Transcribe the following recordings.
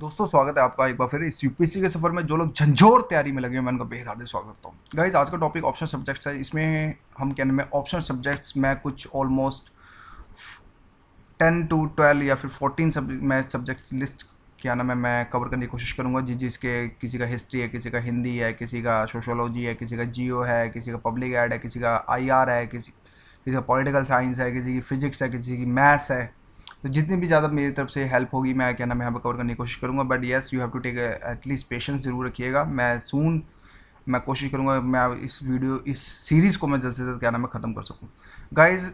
दोस्तों स्वागत है आपका एक बार फिर इस यूपीसी के सफर में जो लोग झंझोर तैयारी में लगे हैं मैं उनका बेहद हार्दिक स्वागत करता हूँ गाइज आज का टॉपिक ऑप्शन सब्जेक्ट्स है इसमें हम क्या नाम है ऑप्शन सब्जेक्ट्स में कुछ ऑलमोस्ट टेन टू ट्वेल्व या फिर फोर्टीन सब मैं सब्जेक्ट्स लिस्ट क्या नाम है मैं कवर करने की कोशिश करूँगा जिस जिसके किसी का हिस्ट्री है किसी का हिंदी है किसी का सोशोलॉजी है किसी का जियो है किसी का पब्लिक एड है किसी का आई है किसी किसी का पॉलिटिकल साइंस है किसी की फिजिक्स है किसी की मैथ्स है तो जितनी भी ज़्यादा मेरी तरफ से हेल्प होगी मैं क्या नाम यहाँ पर कवर करने की कोशिश करूँगा but yes you have to take at least patience ज़रूर रखिएगा मैं सून मैं कोशिश करूँगा मैं इस वीडियो इस सीरीज़ को मैं जल्द से जल्द क्या नाम है ख़त्म कर सकूँ गाइज़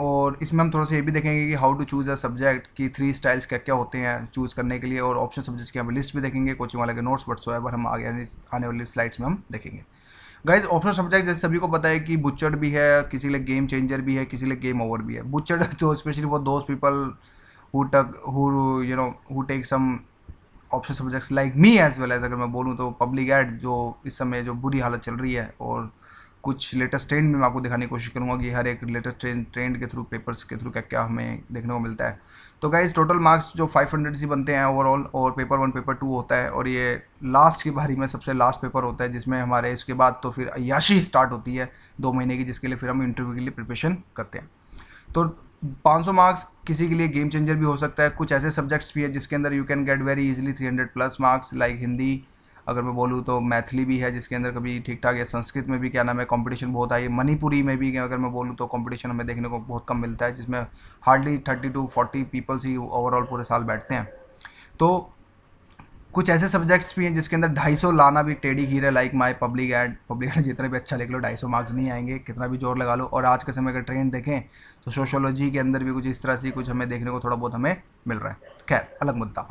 और इसमें हम थोड़ा सा ये भी देखेंगे कि how to choose a subject की थ्री स्टाइल्स क्या क्या होते हैं चूज़ करने के लिए और ऑप्शन सब्जेक्ट्स की हम लिस्ट भी देखेंगे कोचिंग वाले के नोट्स बट्स हम आगे आने वाली स्लाइड्स में हम देखेंगे गाइज ऑप्शनल सब्जेक्ट जैसे सभी को पता है कि बुच्चड भी है किसी लिए गेम चेंजर भी है किसी लिए गेम ओवर भी है बुच्चड तो स्पेशली वो those people who took who you know who take some option subjects like me as well as अगर मैं बोलूँ तो पब्लिक एड जो इस समय जो बुरी हालत चल रही है और कुछ लेटेस्ट ट्रेंड में मैं आपको दिखाने की कोशिश करूँगा कि हर एक लेटेस्ट ट्रेंड ट्रेंड के थ्रू पेपर्स के थ्रू क्या क्या हमें देखने को मिलता है तो गाइज टोटल मार्क्स जो 500 सी बनते हैं ओवरऑल और पेपर वन पेपर टू होता है और ये लास्ट की बारी में सबसे लास्ट पेपर होता है जिसमें हमारे इसके बाद तो फिर अयाशी स्टार्ट होती है दो महीने की जिसके लिए फिर हम इंटरव्यू के लिए प्रिपरेशन करते हैं तो 500 मार्क्स किसी के लिए गेम चेंजर भी हो सकता है कुछ ऐसे सब्जेक्ट्स भी है जिसके अंदर you can get very easily three plus marks like Hindi अगर मैं बोलूँ तो मैथिली भी है जिसके अंदर कभी ठीक ठाक या संस्कृत में भी क्या नाम है कॉम्पिटिशन बहुत आई है मणिपुरी में भी अगर मैं बोलूँ तो कॉम्पिटिशन हमें देखने को बहुत कम मिलता है जिसमें hardly thirty two forty peoples ही ओवरऑल पूरे साल बैठते हैं तो कुछ ऐसे सब्जेक्ट्स भी हैं जिसके अंदर 250 लाना भी टेडी है like my public ad public ad जितने भी अच्छा लिख लो 250 मार्क्स नहीं आएंगे कितना भी जोर लगा लो और आज के समय का ट्रेंड देखें तो सोशोलॉजी के अंदर भी कुछ इस तरह से कुछ हमें देखने को थोड़ा बहुत हमें मिल रहा है खैर अलग मुद्दा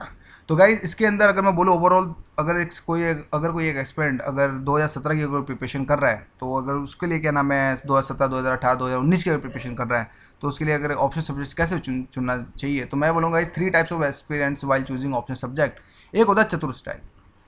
तो गाइज इसके अंदर अगर मैं बोलूँ ओवरऑल अगर एक कोई अगर कोई एक एक्सपेंड अगर दो की अगर प्रिपरेशन कर रहा है तो अगर उसके लिए क्या नाम है दो हज़ार सत्रह की अगर प्रिपरेशन कर रहा है तो उसके लिए अगर ऑप्शन सब्जेक्ट्स कैसे चुनना चाहिए तो मैं बोलूँगा three types of experience while choosing option subject एक होता है चतुर स्टाइल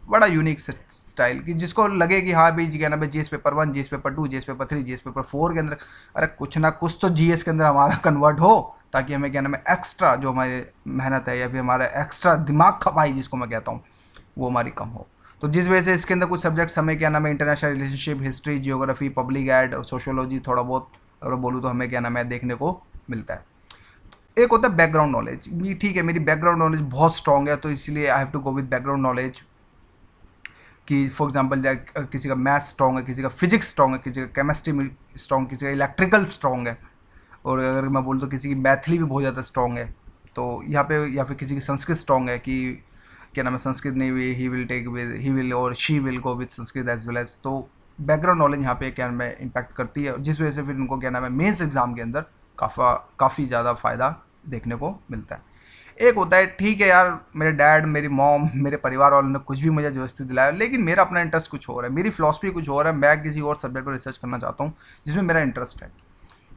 बड़ा यूनिक स्टाइल कि जिसको लगे कि हाँ भाई जी क्या नाम है G S paper one G S paper two G S paper three G S paper four के अंदर अरे कुछ ना कुछ तो जी एस के अंदर हमारा कन्वर्ट हो ताकि हमें क्या नाम है एक्स्ट्रा जो हमारी मेहनत है या फिर हमारा एक्स्ट्रा दिमाग खपाई जिसको मैं कहता हूँ वो हमारी कम हो तो जिस वजह से इसके अंदर कुछ सब्जेक्ट्स हमें क्या नाम है international relationship history geography public ad और सोशोलॉजी थोड़ा बहुत अगर बोलूँ तो हमें क्या नाम है देखने को मिलता है एक होता है बैकग्राउंड नॉलेज ठीक है मेरी बैकग्राउंड नॉलेज बहुत स्ट्रांग है तो इसलिए I have to go with background knowledge कि फॉर एग्जाम्पल किसी का मैथ स्ट्रॉन्ग है किसी का फिजिक्स स्ट्रॉन्ग है किसी का केमिस्ट्री स्ट्रॉन्ग किसी का इलेक्ट्रिकल स्ट्रॉन्ग है और अगर मैं बोल तो किसी की मैथिली भी बहुत ज़्यादा स्ट्रॉन्ग है तो यहाँ पे या फिर किसी की संस्कृत स्ट्रॉन्ग है कि क्या नाम है संस्कृत नहीं हुई he will take with he will और she will go with Sanskrit as well as तो बैकग्राउंड नॉलेज यहाँ पे क्या नाम है इम्पैक्ट करती है जिस वजह से फिर उनको क्या नाम है मेन्स एग्ज़ाम के अंदर काफ़ा काफ़ी ज़्यादा फ़ायदा देखने को मिलता है एक होता है ठीक है यार मेरे डैड मेरी मॉम मेरे परिवार वालों ने कुछ भी मुझे जबरदस्ती दिलाया लेकिन मेरा अपना इंटरेस्ट कुछ और है मेरी फिलोसफी कुछ और है मैं किसी और सब्जेक्ट पर रिसर्च करना चाहता हूँ जिसमें मेरा इंटरेस्ट है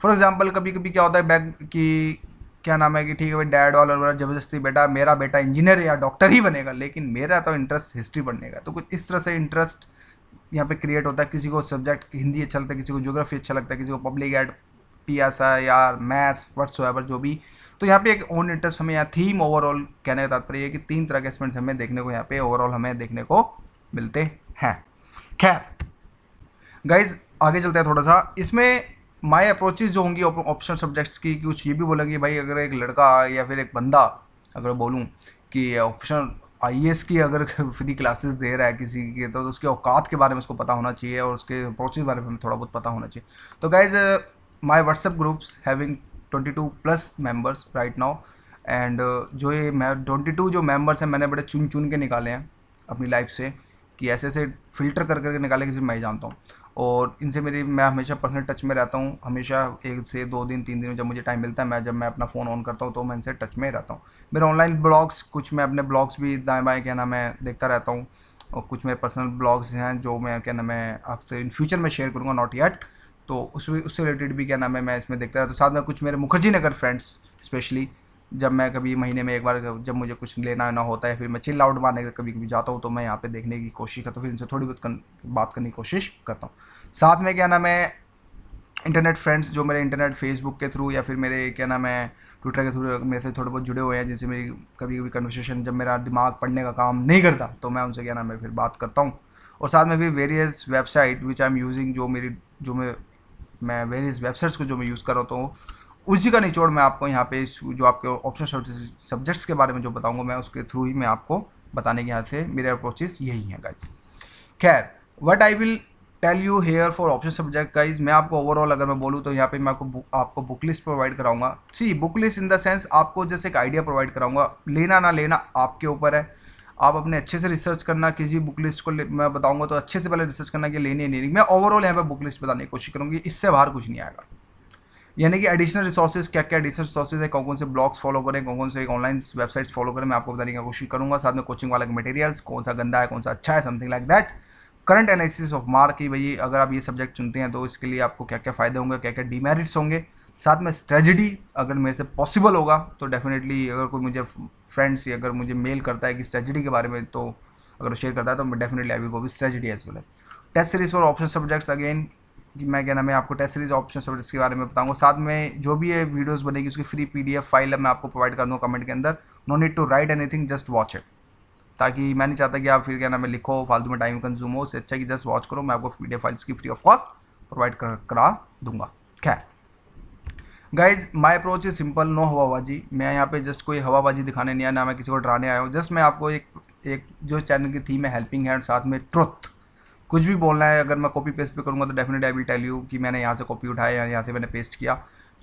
फॉर एग्जाम्पल कभी कभी क्या होता है बैग कि क्या नाम है कि ठीक है भाई डैड वालों वाला जबरदस्ती बेटा मेरा बेटा इंजीनियर या डॉक्टर ही बनेगा लेकिन मेरा तो इंटरेस्ट हिस्ट्री पढ़ने का तो कुछ इस तरह से इंटरेस्ट यहाँ पे क्रिएट होता है किसी को सब्जेक्ट हिंदी अच्छा लगता है किसी को ज्योग्राफी अच्छा लगता है किसी को public ad P S I R maths what's जो भी तो यहाँ पे एक ओन इंटरेस्ट हमें यहाँ थीम ओवरऑल कहने का तात्पर्य है कि तीन तरह के एस्पेंट्स हमें देखने को यहाँ पे ओवरऑल हमें देखने को मिलते हैं खैर गाइज आगे चलते हैं थोड़ा सा इसमें माई अप्रोचेज जो होंगी ऑप्शनल सब्जेक्ट्स की कुछ ये भी बोलेंगे भाई अगर एक लड़का या फिर एक बंदा अगर बोलूँ कि ऑप्शनल आई की अगर फ्री क्लासेस दे रहा है किसी के तो, तो उसके औकात के बारे में उसको पता होना चाहिए और उसके अप्रोचेज बारे में थोड़ा बहुत पता होना चाहिए तो guys my WhatsApp groups having 22 plus members right now and जो ये ट्वेंटी टू जो मेंबर्स हैं मैंने बड़े चुन चुन के निकाले हैं अपनी लाइफ से कि ऐसे ऐसे फ़िल्टर कर करके निकाले कि मैं ही जानता हूँ और इनसे मेरी मैं हमेशा पर्सनल टच में रहता हूँ हमेशा एक से दो दिन तीन दिन जब मुझे टाइम मिलता है मैं जब मैं अपना फ़ोन ऑन करता हूँ तो मैं इनसे टच में ही रहता हूँ मेरे ऑनलाइन ब्लॉग्स कुछ मैं अपने ब्लॉग्स भी दाएँ बाएँ क्या नाम है देखता रहता हूँ और कुछ मेरे पर्सनल ब्लॉग्स हैं जो मैं क्या नाम है आपसे इन फ्यूचर में शेयर करूँगा नॉट येट तो उस उससे रिलेटेड भी क्या नाम है मैं इसमें देखता था तो साथ में कुछ मेरे मुखर्जी नगर फ्रेंड्स स्पेशली जब मैं कभी महीने में एक बार जब मुझे कुछ लेना ना होता है फिर मैं चिल आउट मारने का कभी कभी जाता हूँ तो मैं यहाँ पे देखने की कोशिश करता हूँ फिर इनसे थोड़ी बहुत बात करने की कोशिश करता हूँ साथ में क्या नाम है इंटरनेट फ्रेंड्स जो मेरे इंटरनेट फेसबुक के थ्रू या फिर मेरे क्या नाम है ट्विटर के थ्रू मेरे से थोड़े बहुत जुड़े हुए हैं जिनसे मेरी कभी कभी कन्वर्सेशन जब मेरा दिमाग पढ़ने का काम नहीं करता तो मैं उनसे क्या नाम है फिर बात करता हूँ और साथ में फिर various website which I am using जो मेरी जो मैं मैं वेरियस वेबसाइट्स को जो मैं यूज़ कर रहा हूँ उसी का निचोड़ मैं आपको यहाँ पे जो आपके ऑप्शन सब्जेक्ट्स के बारे में जो बताऊँगा मैं उसके थ्रू ही मैं आपको बताने के यहाँ से मेरे अप्रोचेस यही हैं गाइज खैर what I will tell you here for option subject guys मैं आपको ओवरऑल अगर मैं बोलूँ तो यहाँ पे मैं आपको आपको बुक लिस्ट प्रोवाइड कराऊंगा see book list in the sense आपको जैसे एक आइडिया प्रोवाइड कराऊंगा लेना ना लेना आपके ऊपर है आप अपने अच्छे से रिसर्च करना किसी भी बुक लिस्ट को मैं बताऊंगा तो अच्छे से पहले रिसर्च करना कि लेनी है नहीं मैं ओवरऑल यहाँ पर बुक लिस्ट बताने की कोशिश करूँगी इससे बाहर कुछ नहीं आएगा यानी कि एडिशनल रिसोर्सेज क्या क्या एडिशनल रिसोर्सेज है कौन कौन से ब्लॉग्स फॉलो करें कौन कौन से ऑनलाइन वेबसाइट्स फॉलो करें मैं आपको बताने की कोशिश करूँगा साथ में कोचिंग वाला मटेरियल्स कौन सा गंदा है कौन सा अच्छा है something like that current analysis of mark की भाई अगर आप ये सब्जेक्ट चुनते हैं तो इसके लिए आपको क्या क्या फ़ायदे होंगे क्या क्या डीमेरिट्स होंगे साथ में स्ट्रेजिडी अगर मेरे से पॉसिबल होगा तो डेफिनेटली अगर कोई मुझे फ्रेंड्स या अगर मुझे मेल करता है कि स्ट्रेजिडी के बारे में तो अगर शेयर करता है तो मैं definitely I will go with strategy as well as test series for option subjects again कि मैं क्या नाम है आपको टेस्ट सीरीज ऑप्शन सब्जेक्ट्स के बारे में बताऊंगा साथ में जो भी है वीडियोज़ बनेगी उसकी फ्री एफ फाइल मैं आपको प्रोवाइड कर दूँगा कमेंट के अंदर no need to write anything just watch it ताकि मैं नहीं चाहता कि आप फिर क्या नाम है लिखो फालतू में टाइम कंज्यूम हो उससे अच्छा कि जस्ट वॉच करो मैं आपको पी फाइल्स की फ्री ऑफ कॉस्ट प्रोवाइड करा दूंगा खैर guys my approach is simple no हवाबाजी मैं यहाँ पे जस्ट कोई हवाबाजी दिखाने नहीं आया ना मैं किसी को डराने आया हूँ जस्ट मैं आपको एक एक जो चैनल की थीम है हेल्पिंग हैंड साथ में ट्रुथ कुछ भी बोलना है अगर मैं कॉपी पेस्ट पे करूँगा तो definite I will tell you कि मैंने यहाँ से कॉपी उठाया या यहाँ से मैंने पेस्ट किया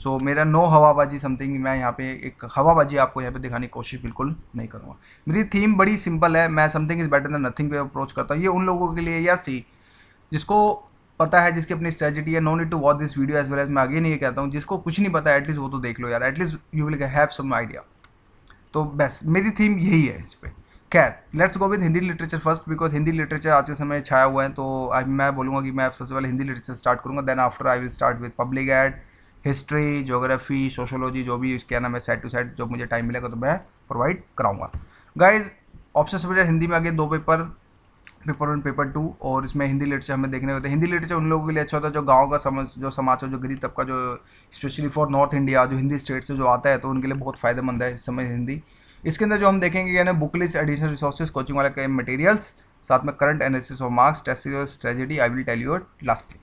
सो so, मेरा नो हवाबाजी समथिंग मैं यहाँ पे एक हवाबाजी आपको यहाँ पे दिखाने की कोशिश बिल्कुल नहीं करूँगा मेरी थीम बड़ी सिंपल है मैं something is better than nothing पे अप्रोच करता हूँ ये उन लोगों के लिए या सी जिसको पता है जिसकी अपनी स्ट्रेटजी है no need to watch this video as well as मैं आगे नहीं कहता हूँ जिसको कुछ नहीं पता एटलीस्ट वो तो देख लो यार at least you will have some idea तो बस मेरी थीम यही है इस पर खैर let's go with Hindi literature first because Hindi literature आज के समय छाया हुआ है तो आई मैं बोलूँगा कि मैं सबसे पहले हिंदी लिटरेचर स्टार्ट करूँगा then after I will start with public ad history geography sociology जो भी क्या नाम है साइड टू साइड जो मुझे टाइम मिलेगा तो मैं प्रोवाइड कराऊंगा गाइज ऑप्शन सब्जेक्ट हिंदी में आगे दो paper paper one paper two और इसमें हिंदी लिटरेचर हमें देखने होते हैं हिंदी लिटरेचर उन लोगों के लिए अच्छा होता है जो गाँव का समझ जो समाज है जो गरीब तबका जो स्पेशली फॉर नॉर्थ इंडिया जो हिंदी स्टेट से जो आता है तो उनके लिए बहुत फ़ायदेमंद है इस समय हिंदी इसके अंदर जो हम देखेंगे यानी लिस्ट एडिशनल रिसोर्सेज कोचिंग वाला के मटेरियल्स साथ में current analysis of marks test strategy I will tell your lastly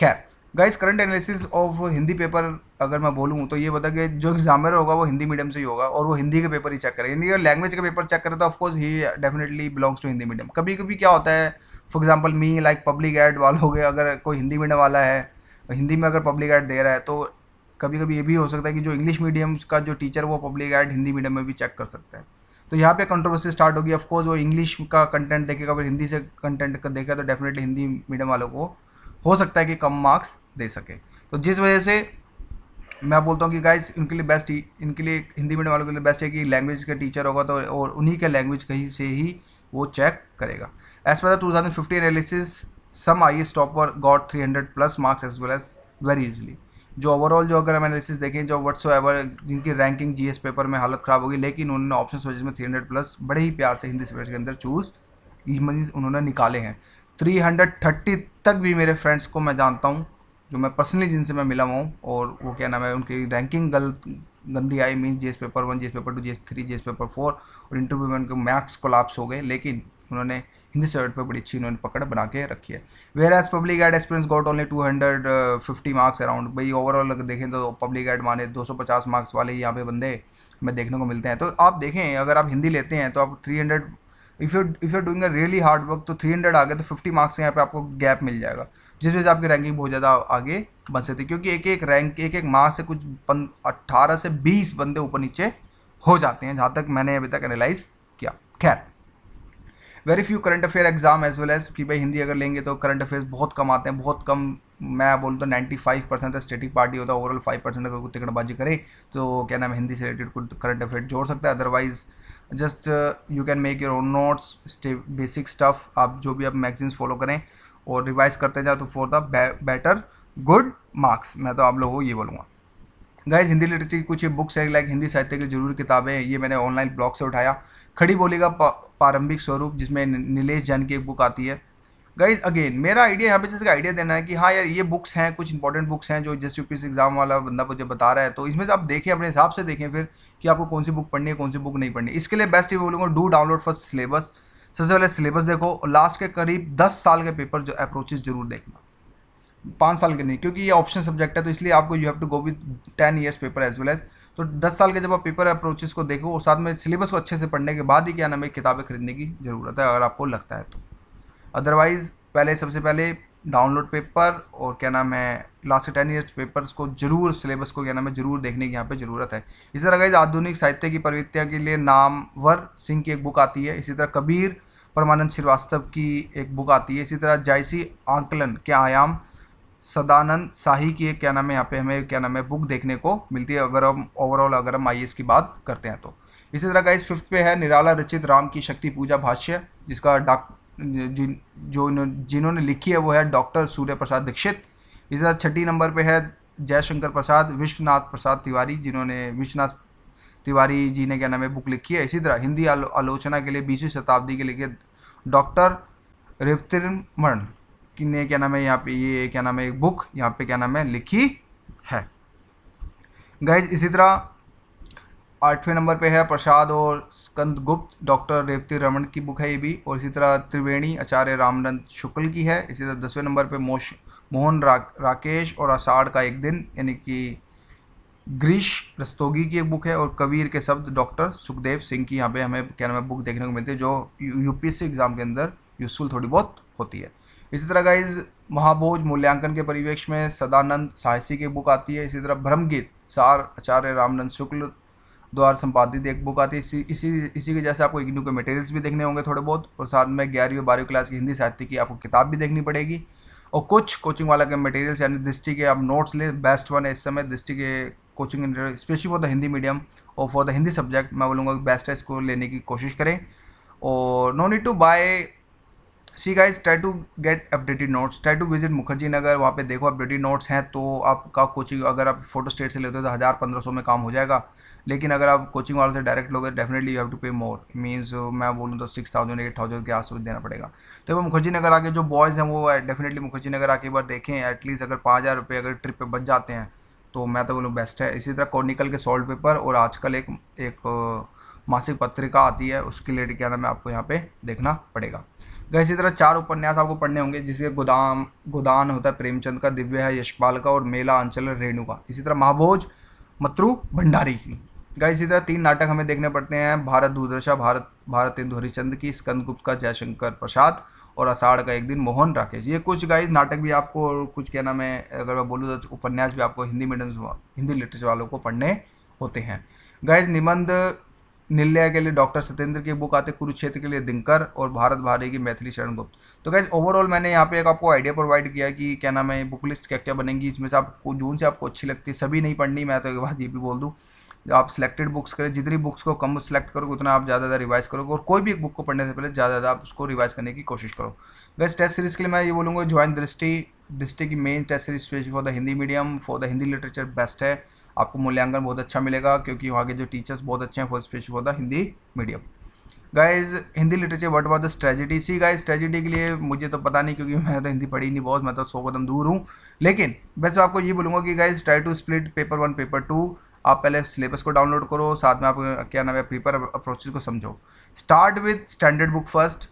खैर guys current analysis of Hindi paper अगर मैं बोलूँ तो ये बता कि जो एग्जामिनर होगा वो हिंदी मीडियम से ही होगा और वो हिंदी के पेपर ही चेक करेगा यानी अगर लैंग्वेज का पेपर चेक करे तो ऑफकोर्स ही definitely belongs to Hindi medium कभी कभी क्या होता है for example me like public ad वाला हो अगर कोई हिंदी मीडियम वाला है हिंदी में अगर पब्लिक एड दे रहा है तो कभी कभी ये भी हो सकता है कि जो इंग्लिश मीडियम का जो टीचर वो पब्लिक एड हिंदी मीडियम में भी चेक कर सकता है तो यहाँ पे कंट्रोवर्सी स्टार्ट होगी ऑफकोर्स वो इंग्लिश का कंटेंट देखेगा फिर हिंदी से कंटेंट देखेगा तो डेफिनेटली हिंदी मीडियम वालों को हो सकता है कि कम मार्क्स दे सके तो जिस वजह से मैं बोलता हूँ कि गाइज इनके लिए बेस्ट ही इनके लिए हिंदी मीडियम वालों के लिए बेस्ट है कि लैंग्वेज का टीचर होगा तो और उन्हीं के लैंग्वेज कहीं से ही वो चेक करेगा एज पर two thousand fifteen analysis some I S topper got three hundred plus marks as well as very easily जो ओवरऑल जो अगर हम एनालिसिस देखें जो वट्स एवर जिनकी रैंकिंग जी पेपर में हालत ख़राब होगी लेकिन उन्होंने ऑप्शन वजह में थ्री हंड्रेड प्लस बड़े ही प्यार से हिंदी सब्जेक्ट के अंदर चूज़ उन्होंने निकाले हैं 330 तक भी मेरे फ्रेंड्स को मैं जानता हूँ जो मैं पर्सनली जिनसे मैं मिला हुआ और वो क्या नाम है उनकी रैंकिंग गलत गंदी I mean GS paper one G paper two GS three GS paper four और इंटरव्यू में उनके मार्क्स कोलाप्स हो गए लेकिन उन्होंने हिंदी सब्जेक्ट पर बड़ी अच्छी उन्होंने पकड़ बना के रखी है whereas public ad experience got only two hundred fifty marks around भाई ओवरऑल अगर देखें तो पब्लिक एड माने दो सौ पचास मार्क्स वाले यहाँ पे बंदे हमें देखने को मिलते हैं तो आप देखें अगर आप हिंदी लेते हैं तो आप three hundred if you if you doing a really hard work तो 300 आ गए तो 50 मार्क्स यहाँ पे आपको गैप मिल जाएगा जिस वजह से आपकी रैंकिंग बहुत ज़्यादा आगे बन सकती है क्योंकि एक एक रैंक एक एक मार्क्स से कुछ अट्ठारह से बीस बंदे ऊपर नीचे हो जाते हैं जहाँ तक मैंने अभी तक एनालाइज किया खैर very few current affair exam as well as कि भाई हिंदी अगर लेंगे तो करंट अफेयर्स बहुत कम आते हैं बहुत कम मैं बोलूँ तो ninety five percent static party होता है ओवरऑल फाइव परसेंट अगर कोई तिकड़बाजी करे तो क्या नाम हिंदी से रिलेटेड कुछ करंट अफेयर जोड़ सकता है otherwise just you can make your own notes basic stuff आप जो भी आप मैगजीन्स फॉलो करें और रिवाइज करते जाओ तो for the better good marks मैं तो आप लोगों को ये बोलूँगा गाइज हिंदी लिटरेचर की कुछ बुक्स है लाइक हिंदी साहित्य की जरूरी किताबें ये मैंने ऑनलाइन ब्लॉग से उठाया खड़ी बोली का प्रारंभिक स्वरूप जिसमें नीलेष जैन की एक बुक आती है गाइज अगेन मेरा आइडिया यहाँ पे जैसे आइडिया देना है कि हाँ यार ये बुक्स हैं कुछ इंपॉर्टेंट बुक्स हैं जो जस्ट यूपीएससी एग्जाम वाला बंदा मुझे बता रहा है तो इसमें से आप देखें अपने हिसाब से देखें फिर कि आपको कौन सी बुक पढ़नी है कौन सी बुक नहीं पढ़नी इसके लिए बेस्ट ये बोलूँगा डू डाउनलोड फॉर सिलेबस सबसे पहले सिलेबस देखो लास्ट के करीब दस साल के पेपर जो अप्रोचेज जरूर देखना पाँच साल के नहीं क्योंकि ये ऑप्शन सब्जेक्ट है तो इसलिए आपको you have to go with ten years paper as well as तो दस साल के जब आप पेपर अप्रोचेस को देखो और साथ में सिलेबस को अच्छे से पढ़ने के बाद ही क्या नाम है किताबें खरीदने की ज़रूरत है अगर आपको लगता है तो अदरवाइज़ पहले सबसे पहले डाउनलोड पेपर और क्या नाम है लास्ट के टेन ईयर्स पेपर्स को जरूर सिलेबस को क्या नाम है जरूर देखने की यहाँ पे ज़रूरत है इसी तरह गई आधुनिक साहित्य की प्रवृत्तियाँ के लिए नामवर सिंह की एक बुक आती है इसी तरह कबीर परमानंद श्रीवास्तव की एक बुक आती है इसी तरह जायसी आंकलन के आयाम सदानंद शाही की एक क्या नाम है यहाँ पे हमें क्या नाम है बुक देखने को मिलती है अगर हम ओवरऑल अगर हम आई की बात करते हैं तो इसी तरह का इस फिफ्थ पे है निराला रचित राम की शक्ति पूजा भाष्य जिसका डॉक जिन जो जिन्होंने लिखी है वो है डॉक्टर सूर्य प्रसाद दीक्षित इसी तरह छठी नंबर पे है जयशंकर प्रसाद विश्वनाथ प्रसाद तिवारी जिन्होंने विश्वनाथ तिवारी जी ने क्या नाम है बुक लिखी है इसी तरह हिंदी आलो, आलोचना के लिए बीसवीं शताब्दी के लिए डॉक्टर रेवतिरमण ने क्या नाम है यहाँ पे ये क्या नाम है एक बुक यहाँ पे क्या नाम है लिखी है गैज इसी तरह आठवें नंबर पे है प्रसाद और स्कंद गुप्त डॉक्टर रेवती रमन की बुक है ये भी और इसी तरह त्रिवेणी आचार्य रामनंद शुक्ल की है इसी तरह दसवें नंबर पे मोश मोहन रा, राकेश और आषाढ़ का एक दिन यानी कि ग्रीश रस्तोगी की एक बुक है और कबीर के शब्द डॉक्टर सुखदेव सिंह की यहाँ पे हमें क्या नाम है बुक देखने को मिलती है जो यूपीएससी एग्ज़ाम के अंदर यूज़फुल थोड़ी बहुत होती है इसी तरह का इस महाभोज मूल्यांकन के परिवेश में सदानंद साहसी की बुक आती है इसी तरह भ्रमगीत सार आचार्य रामनंद शुक्ल द्वारा संपादित एक बुक आती है इसी इसी इसी वजह जैसे आपको इग्नू के मटेरियल्स भी देखने होंगे थोड़े बहुत और साथ में ग्यारहवीं बारहवीं क्लास की हिंदी साहित्य की आपको किताब भी देखनी पड़ेगी और कुछ कोचिंग वाला के मटेरियल्स यानी दृष्टि के आप नोट्स ले बेस्ट वन है इस समय दृष्टि के coaching specially for the Hindi medium और फॉर द हिंदी सब्जेक्ट मैं बोलूँगा कि बेस्ट है इसको लेने की कोशिश करें और no need to buy see guys try to get updated notes try to visit Mukherjee Nagar वहाँ पे देखो अपडेटेड नोट्स हैं तो आपका कोचिंग अगर आप फोटो स्टेट से लेते हो तो हज़ार पंद्रह सौ में काम हो जाएगा लेकिन अगर आप कोचिंग वाले से डायरेक्ट लोगे डेफिनेटली यू हैव टू पे मोर मीन्स मैं बोलूँ तो सिक्स थाउजेंड एट थाउजेंड के आसपास देना पड़ेगा तो वो मुखर्जी नगर आके जो बॉयज़ हैं वो डेफिनेटली मुखर्जी नगर आके एक बार देखें एटलीस्ट अगर पाँच हज़ार रुपये अगर ट्रिप पर बच जाते हैं तो मैं तो बोलूँ बेस्ट है इसी तरह कॉर्निकल के सॉल्ट पेपर और आजकल एक एक uh, मासिक पत्रिका आती है उसके लिए क्या नाम है आपको यहाँ पे देखना पड़ेगा गए इसी तरह चार उपन्यास आपको पढ़ने होंगे जिसके गोदाम गोदान होता है प्रेमचंद का दिव्य है यशपाल का और मेला अंचल रेणु का इसी तरह महाभोज मत्रु भंडारी की गए इसी तरह तीन नाटक हमें देखने पड़ते हैं भारत दूरदर्शा भारत भारत इंदु हरिचंद की स्कंदगुप्त का जयशंकर प्रसाद और अषाढ़ का एक दिन मोहन राकेश ये कुछ गाइस नाटक भी आपको और कुछ क्या नाम है अगर मैं बोलूँ तो उपन्यास भी आपको हिंदी मीडियम हिंदी लिटरेचर वालों को पढ़ने होते हैं गाइज निबंध निल्या के लिए डॉक्टर सत्येंद्र की बुक आते कुरुक्षेत्र के लिए दिनकर और भारत भारी की मैथिली शरण गुप्त तो कैसे ओवरऑल मैंने यहाँ पे एक आपको आइडिया प्रोवाइड किया कि क्या नाम है बुक लिस्ट क्या क्या बनेंगी इसमें से आपको जून से आपको अच्छी लगती है सभी नहीं पढ़नी मैं तो एक बात ये भी बोल दूँ आप सिलेक्टेड बुक्स करें जितनी बुक्स को कम सेलेक्ट करोगे उतना आप ज़्यादा ज़्यादा रिवाइज करोगे और कोई भी एक बुक को पढ़ने से पहले ज़्यादा ज़्यादा आप उसको रिवाइज करने की कोशिश करो गैस टेस्ट सीरीज़ के लिए मैं ये बोलूँगा ज्वाइन दृष्टि दृष्टि की main test series for the Hindi medium for the Hindi literature best है आपको मूल्यांकन बहुत अच्छा मिलेगा क्योंकि वहाँ के जो टीचर्स बहुत अच्छे हैं फॉर स्पेश for the Hindi medium guys Hindi literature what were the strategy see guys strategy के लिए मुझे तो पता नहीं क्योंकि मैं तो हिंदी पढ़ी नहीं बहुत मैं तो सौ कदम दूर हूँ लेकिन बस आपको ये बोलूँगा कि guys try to split paper one paper two आप पहले सिलेबस को डाउनलोड करो साथ में आप क्या नाम है पेपर अप्रोचेज को समझो start with standard book first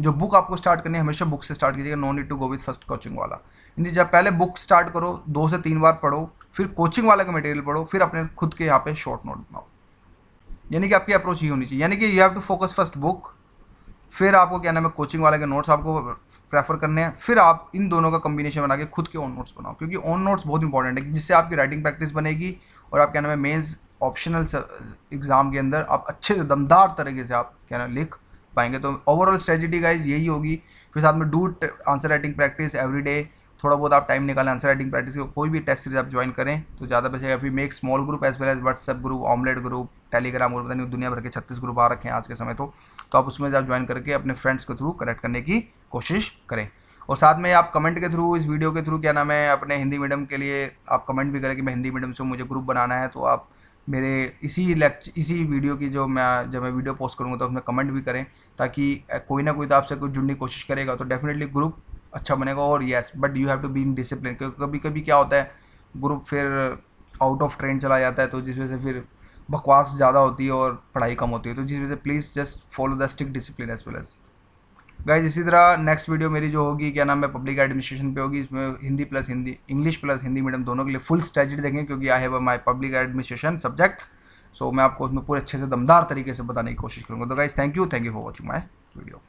जो बुक आपको स्टार्ट करनी है हमेशा बुक से स्टार्ट कीजिएगा no need to go with first coaching वाला जब पहले बुक स्टार्ट करो दो से तीन बार पढ़ो फिर कोचिंग वाले का मटेरियल पढ़ो फिर अपने खुद के यहाँ पे शॉर्ट नोट बनाओ यानी कि आपकी अप्रोच ये होनी चाहिए यानी कि you have to focus first book फिर आपको क्या नाम है कोचिंग वाले के नोट्स आपको प्रेफर करने हैं फिर आप इन दोनों का कम्बिनेशन बना के खुद के ऑन नोट्स बनाओ क्योंकि ऑन नोट्स बहुत इंपॉर्टेंट है जिससे आपकी राइटिंग प्रैक्टिस बनेगी और आप क्या नाम है मेन्स ऑप्शनल एग्ज़ाम के अंदर आप अच्छे से दमदार तरीके से आप क्या नाम लिख पाएंगे तो ओवरऑल स्ट्रेटजी गाइज यही होगी फिर साथ में do answer writing practice every day थोड़ा बहुत आप टाइम निकालें आंसर राइटिंग प्रैक्टिस को कोई भी टेस्ट सीरीज आप ज्वाइन करें तो ज़्यादा बेस्ट अभी फिर make small group as well as WhatsApp group omelette group Telegram group यानी दुनिया भर के छत्तीस ग्रुप आ रखे हैं आज के समय तो, तो आप उसमें आप ज्वाइन करके अपने फ्रेंड्स के थ्रू कनेक्ट करने की कोशिश करें और साथ में आप कमेंट के थ्रू इस वीडियो के थ्रू क्या नाम है अपने हिंदी मीडियम के लिए आप कमेंट भी करें कि मैं हिंदी मीडियम से मुझे ग्रुप बनाना है तो आप मेरे इसी लेक्चर इसी वीडियो की जो मैं जब मैं वीडियो पोस्ट करूँगा तो उसमें कमेंट भी करें ताकि कोई ना कोई तो आपसे कुछ जुड़ने की कोशिश करेगा तो डेफिनेटली ग्रुप अच्छा बनेगा और yes but you have to be in discipline क्योंकि कभी कभी क्या होता है ग्रुप फिर आउट ऑफ ट्रेंड चला जाता है तो जिस वजह से फिर बकवास ज़्यादा होती है और पढ़ाई कम होती है तो जिस वजह से please just follow the stick discipline as well as guys इसी तरह नेक्स्ट वीडियो मेरी जो होगी क्या नाम है पब्लिक एडमिनिस्ट्रेशन पे होगी इसमें Hindi plus Hindi English plus Hindi medium दोनों के लिए फुल स्ट्रेटजी देखेंगे क्योंकि I have my public administration subject so मैं आपको उसमें पूरे अच्छे से दमदार तरीके से बताने की कोशिश करूँगा तो guys thank you thank you for watching my video